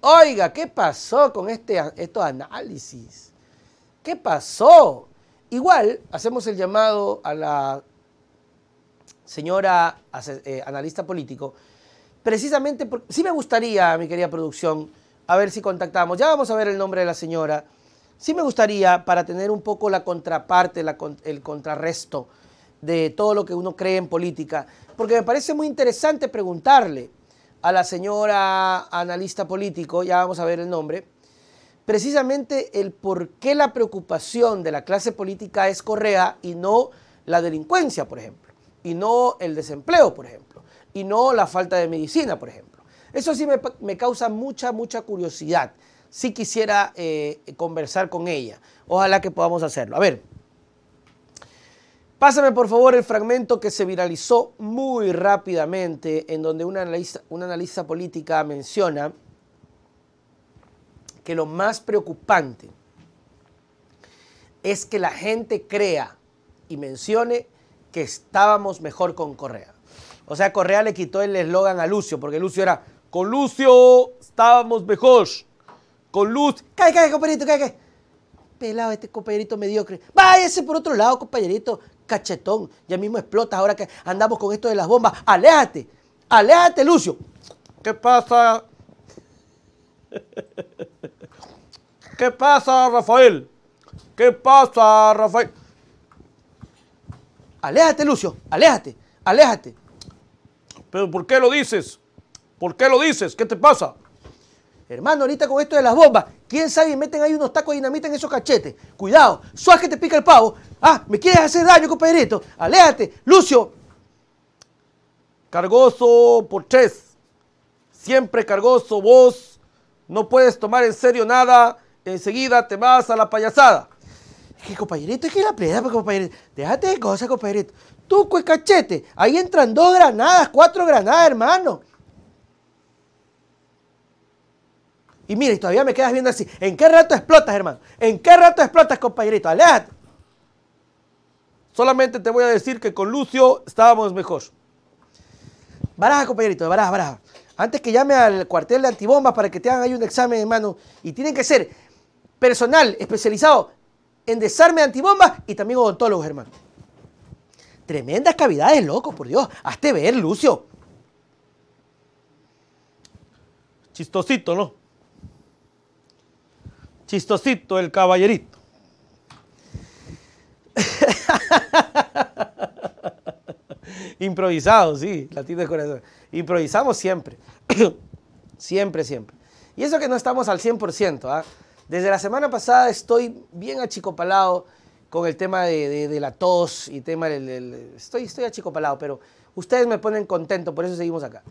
Oiga, ¿qué pasó con este, estos análisis? ¿Qué pasó? Igual hacemos el llamado a la señora eh, analista político, precisamente porque sí me gustaría, mi querida producción, a ver si contactamos, ya vamos a ver el nombre de la señora, sí me gustaría para tener un poco la contraparte, el contrarresto de todo lo que uno cree en política, porque me parece muy interesante preguntarle, a la señora analista político, ya vamos a ver el nombre, precisamente el por qué la preocupación de la clase política es Correa y no la delincuencia, por ejemplo, y no el desempleo, por ejemplo, y no la falta de medicina, por ejemplo. Eso sí me, causa mucha, mucha curiosidad. Sí quisiera eh, conversar con ella. Ojalá que podamos hacerlo. A ver. Pásame por favor el fragmento que se viralizó muy rápidamente, en donde una analista, una analista política menciona que lo más preocupante es que la gente crea y mencione que estábamos mejor con Correa. O sea, Correa le quitó el eslogan a Lucio, porque Lucio era, con Lucio estábamos mejor. Con Luz... ¡Cállate, cállate, compañerito, cállate! Pelado este compañerito mediocre. ese por otro lado, compañerito cachetón, ya mismo explotas ahora que andamos con esto de las bombas. Aléjate, aléjate, Lucio. ¿Qué pasa? ¿Qué pasa, Rafael? ¿Qué pasa, Rafael? Aléjate, Lucio, aléjate, aléjate. ¿Pero por qué lo dices? ¿Por qué lo dices? ¿Qué te pasa? Hermano, ahorita con esto de las bombas, ¿Quién sabe? meten ahí unos tacos de dinamita en esos cachetes. Cuidado, suave que te pica el pavo. Ah, ¿me quieres hacer daño, compañerito? Aléjate, Lucio. Cargoso por tres. Siempre cargoso vos. No puedes tomar en serio nada. Enseguida te vas a la payasada. Es que, compañerito, es que la plena, pues, compañerito. Déjate de cosas, compañerito. Tú, pues, cachete. Ahí entran dos granadas, cuatro granadas, hermano. Y mira, todavía me quedas viendo así. ¿En qué rato explotas, hermano? ¿En qué rato explotas, compañerito? Aléjate. Solamente te voy a decir que con Lucio estábamos mejor. Baraja, compañerito, baraja, baraja. Antes que llame al cuartel de antibombas para que te hagan ahí un examen, hermano. Y tienen que ser personal especializado en desarme de antibombas y también odontólogos, hermano. Tremendas cavidades, loco, por Dios. Hazte ver, Lucio. Chistosito, ¿no? chistosito el caballerito. Improvisado, sí, latín de corazón. Improvisamos siempre, siempre, siempre. Y eso que no estamos al 100%. ¿ah? Desde la semana pasada estoy bien achicopalado con el tema de, la tos y tema del... estoy, estoy achicopalado, pero ustedes me ponen contento, por eso seguimos acá.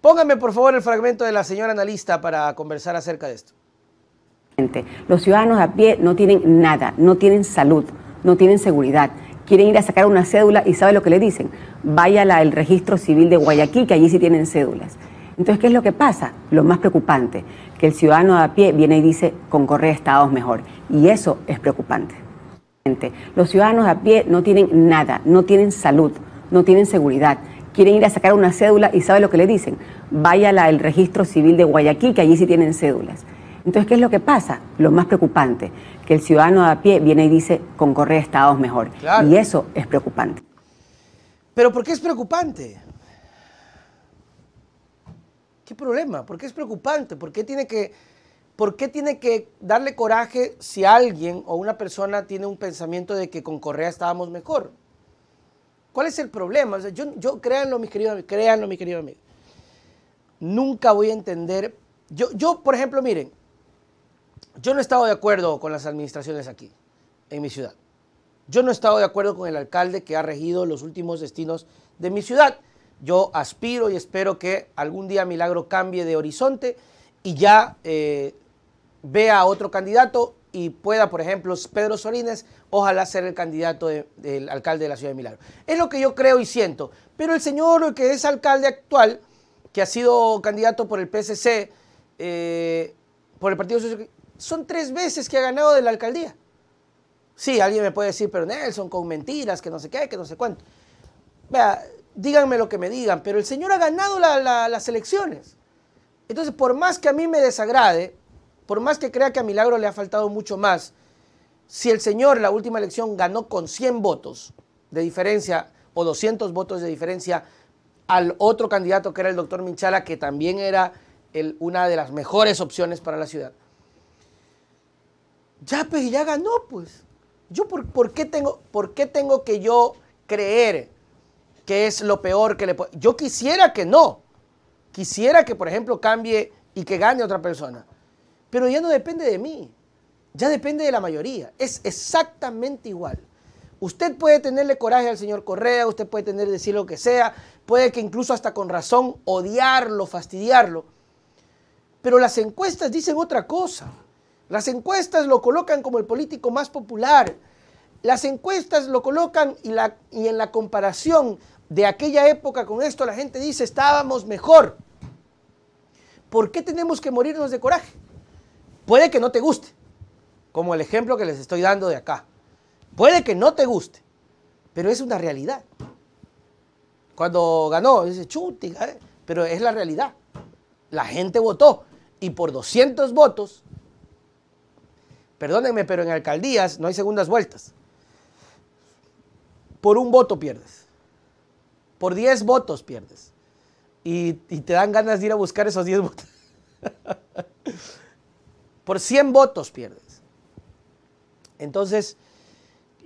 Pónganme por favor el fragmento de la señora analista para conversar acerca de esto. Los ciudadanos a pie no tienen nada, no tienen salud, no tienen seguridad. Quieren ir a sacar una cédula y ¿sabe lo que le dicen? váyala al registro civil de Guayaquil, que allí sí tienen cédulas. Entonces, ¿qué es lo que pasa? Lo más preocupante, que el ciudadano a pie viene y dice, con a Estados mejor. Y eso es preocupante. Los ciudadanos a pie no tienen nada, no tienen salud, no tienen seguridad. Quieren ir a sacar una cédula y ¿sabe lo que le dicen? váyala al registro civil de Guayaquil, que allí sí tienen cédulas. Entonces, ¿qué es lo que pasa? Lo más preocupante, que el ciudadano de a pie viene y dice, con Correa estábamos mejor. Y eso es preocupante. ¿Pero por qué es preocupante? ¿Qué problema? ¿Por qué es preocupante? ¿Por qué tiene que, por qué tiene que darle coraje si alguien o una persona tiene un pensamiento de que con Correa estábamos mejor? ¿Cuál es el problema? yo, yo, créanlo, mis queridos créanlo, mis queridos amigos. Nunca voy a entender. Yo, yo, por ejemplo, miren, yo no he estado de acuerdo con las administraciones aquí, en mi ciudad. Yo no he estado de acuerdo con el alcalde que ha regido los últimos destinos de mi ciudad. Yo aspiro y espero que algún día Milagro cambie de horizonte y ya eh, vea a otro candidato y pueda, por ejemplo, Pedro Sorines, ojalá ser el candidato del alcalde de la ciudad de Milagro. Es lo que yo creo y siento. Pero el señor que es alcalde actual, que ha sido candidato por el PSC, eh, por el Partido Socialista... Son tres veces que ha ganado de la alcaldía. Sí, alguien me puede decir, pero Nelson, con mentiras, que no sé qué, que no sé cuánto. Vea, díganme lo que me digan, pero el señor ha ganado las elecciones. Entonces, por más que a mí me desagrade, por más que crea que a Milagro le ha faltado mucho más, si el señor la última elección ganó con 100 votos de diferencia o 200 votos de diferencia al otro candidato que era el doctor Minchala, que también era una de las mejores opciones para la ciudad. Ya, pues, ya ganó, pues. Yo, por, qué tengo, ¿por qué tengo que yo creer que es lo peor que le puede...? Yo quisiera que no. Quisiera que, por ejemplo, cambie y que gane otra persona. Pero ya no depende de mí. Ya depende de la mayoría. Es exactamente igual. Usted puede tenerle coraje al señor Correa, usted puede tener decir lo que sea, puede que incluso hasta con razón odiarlo, fastidiarlo. Pero las encuestas dicen otra cosa. Las encuestas lo colocan como el político más popular. Las encuestas lo colocan y, en la comparación de aquella época con esto la gente dice estábamos mejor. ¿Por qué tenemos que morirnos de coraje? Puede que no te guste, como el ejemplo que les estoy dando de acá. Puede que no te guste, pero es una realidad. Cuando ganó, dice chuti, eh", pero es la realidad. La gente votó y por 200 votos Perdónenme, pero en alcaldías no hay segundas vueltas. Por un voto pierdes. Por 10 votos pierdes. Y, te dan ganas de ir a buscar esos 10 votos. por 100 votos pierdes. Entonces,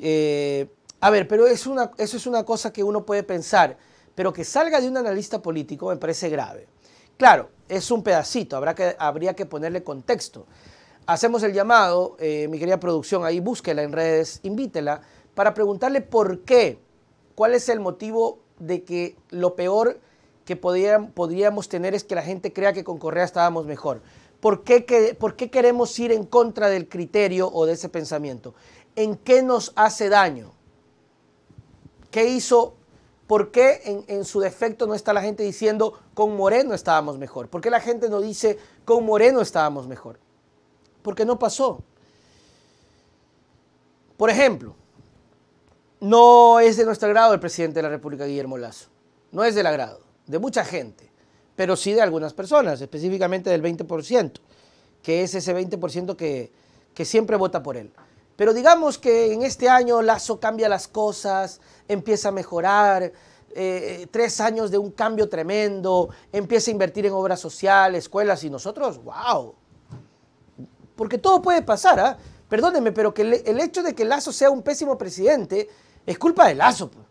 eh, a ver, pero eso es una cosa que uno puede pensar, pero que salga de un analista político me parece grave. Claro, es un pedacito, habrá que, habría que ponerle contexto hacemos el llamado, eh, mi querida producción, ahí búsquela en redes, invítela, para preguntarle por qué, cuál es el motivo de que lo peor que podríamos tener es que la gente crea que con Correa estábamos mejor. ¿Por qué, queremos ir en contra del criterio o de ese pensamiento? ¿En qué nos hace daño? ¿Qué hizo? ¿Por qué en, en su defecto no está la gente diciendo con Moreno estábamos mejor? ¿Por qué la gente no dice con Moreno estábamos mejor? porque no pasó. Por ejemplo, no es de nuestro agrado el presidente de la República, Guillermo Lazo. No es del agrado de mucha gente, pero sí de algunas personas, específicamente del 20%, que es ese 20% que, siempre vota por él. Pero digamos que en este año Lazo cambia las cosas, empieza a mejorar, eh, tres años de un cambio tremendo, empieza a invertir en obras sociales, escuelas, y nosotros, wow, porque todo puede pasar, ¿ah? pero que el, hecho de que Lazo sea un pésimo presidente es culpa de Lazo. Pues.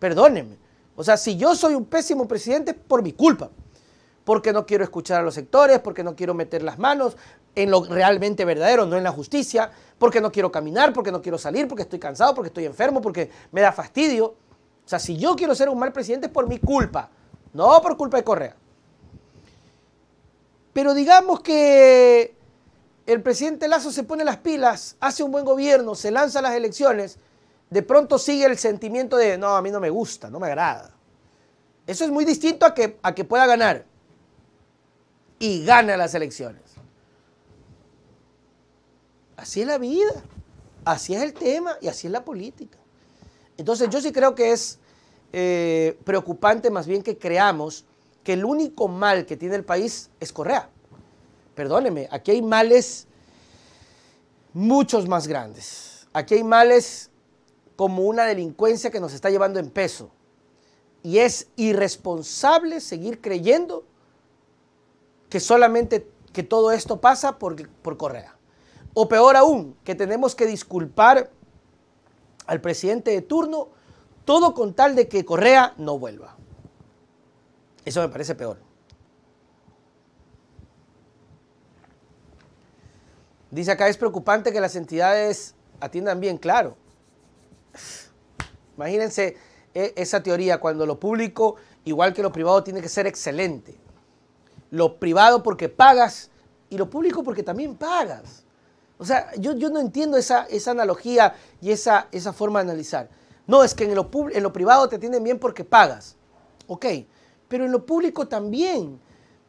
perdóneme. O sea, si yo soy un pésimo presidente, es por mi culpa. Porque no quiero escuchar a los sectores, porque no quiero meter las manos en lo realmente verdadero, no en la justicia, porque no quiero caminar, porque no quiero salir, porque estoy cansado, porque estoy enfermo, porque me da fastidio. O sea, si yo quiero ser un mal presidente es por mi culpa, no por culpa de Correa. Pero digamos que el presidente Lazo se pone las pilas, hace un buen gobierno, se lanza a las elecciones, de pronto sigue el sentimiento de, no, a mí no me gusta, no me agrada. Eso es muy distinto a que, a que pueda ganar. Y gana las elecciones. Así es la vida, así es el tema y así es la política. Entonces yo sí creo que es eh, preocupante más bien que creamos que el único mal que tiene el país es Correa perdóneme, aquí hay males muchos más grandes. Aquí hay males como una delincuencia que nos está llevando en peso. Y es irresponsable seguir creyendo que solamente que todo esto pasa por, por Correa. O peor aún, que tenemos que disculpar al presidente de turno todo con tal de que Correa no vuelva. Eso me parece peor. Dice acá, es preocupante que las entidades atiendan bien, claro. Imagínense e, esa teoría, cuando lo público, igual que lo privado, tiene que ser excelente. Lo privado porque pagas y lo público porque también pagas. O sea, yo, no entiendo esa, analogía y esa, esa forma de analizar. No, es que en lo, en lo privado te atienden bien porque pagas. Ok, pero en lo público también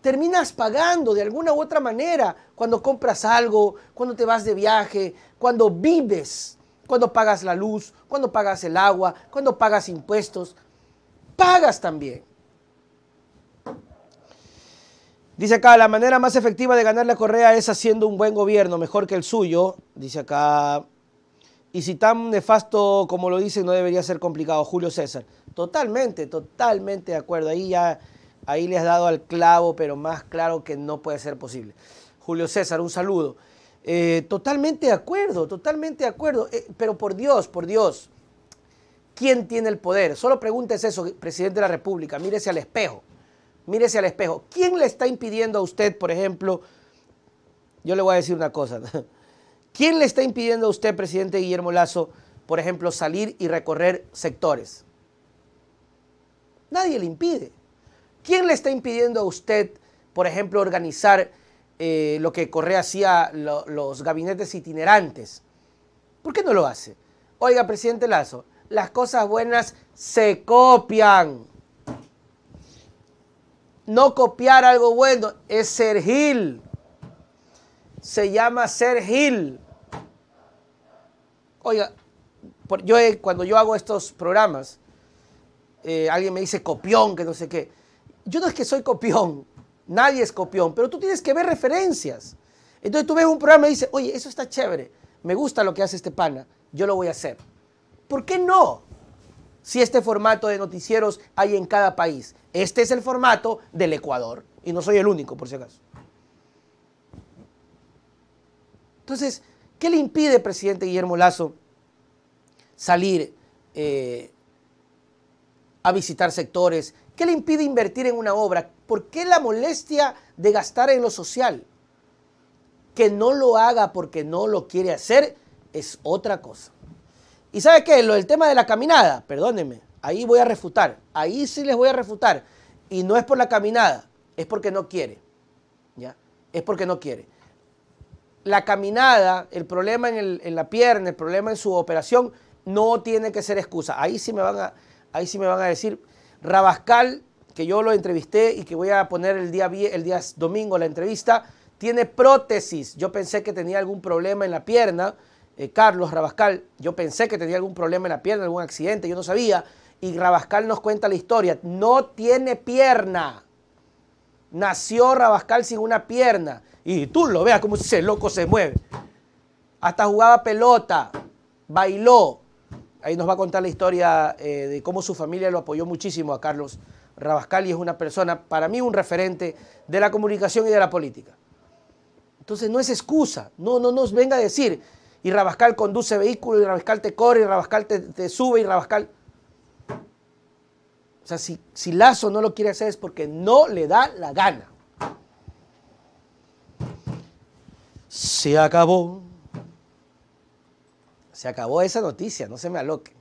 terminas pagando de alguna u otra manera cuando compras algo, cuando te vas de viaje, cuando vives, cuando pagas la luz, cuando pagas el agua, cuando pagas impuestos. Pagas también. Dice acá, la manera más efectiva de ganar la correa es haciendo un buen gobierno, mejor que el suyo, dice acá. Y si tan nefasto como lo dice, no debería ser complicado, Julio César. Totalmente, totalmente de acuerdo. Ahí ya Ahí le has dado al clavo, pero más claro que no puede ser posible. Julio César, un saludo. Eh, totalmente de acuerdo, totalmente de acuerdo. Eh, pero por Dios, por Dios, ¿quién tiene el poder? Solo pregúntese eso, presidente de la República. Mírese al espejo. Mírese al espejo. ¿Quién le está impidiendo a usted, por ejemplo? Yo le voy a decir una cosa. ¿Quién le está impidiendo a usted, presidente Guillermo Lazo, por ejemplo, salir y recorrer sectores? Nadie le impide. ¿Quién le está impidiendo a usted, por ejemplo, organizar eh, lo que Correa hacía, los gabinetes itinerantes? ¿Por qué no lo hace? Oiga, presidente Lazo, las cosas buenas se copian. No copiar algo bueno es ser Gil. Se llama ser Gil. Oiga, yo, cuando yo hago estos programas, eh, alguien me dice copión, que no sé qué yo no es que soy copión, nadie es copión, pero tú tienes que ver referencias. Entonces tú ves un programa y dices, oye, eso está chévere, me gusta lo que hace este pana, yo lo voy a hacer. ¿Por qué no? Si este formato de noticieros hay en cada país. Este es el formato del Ecuador. Y no soy el único, por si acaso. Entonces, ¿qué le impide, presidente Guillermo Lazo, salir eh, a visitar sectores ¿Qué le impide invertir en una obra? ¿Por qué la molestia de gastar en lo social? Que no lo haga porque no lo quiere hacer es otra cosa. ¿Y sabe qué? Lo del tema de la caminada, perdónenme, ahí voy a refutar, ahí sí les voy a refutar. Y no es por la caminada, es porque no quiere. ¿Ya? Es porque no quiere. La caminada, el problema en, la pierna, el problema en su operación, no tiene que ser excusa. Ahí sí me van a, ahí sí me van a decir, Rabascal, que yo lo entrevisté y que voy a poner el día, el día domingo la entrevista, tiene prótesis. Yo pensé que tenía algún problema en la pierna. Eh, Carlos Rabascal, yo pensé que tenía algún problema en la pierna, algún accidente, yo no sabía. Y Rabascal nos cuenta la historia. No tiene pierna. Nació Rabascal sin una pierna. Y tú lo veas como ese loco se mueve. Hasta jugaba pelota, bailó, Ahí nos va a contar la historia eh, de cómo su familia lo apoyó muchísimo a Carlos Rabascal y es una persona, para mí, un referente de la comunicación y de la política. Entonces no es excusa, no, no nos venga a decir, y Rabascal conduce vehículo, y Rabascal te corre, y Rabascal te, sube, y Rabascal... O sea, si, si Lazo no lo quiere hacer es porque no le da la gana. Se acabó se acabó esa noticia, no se me aloque.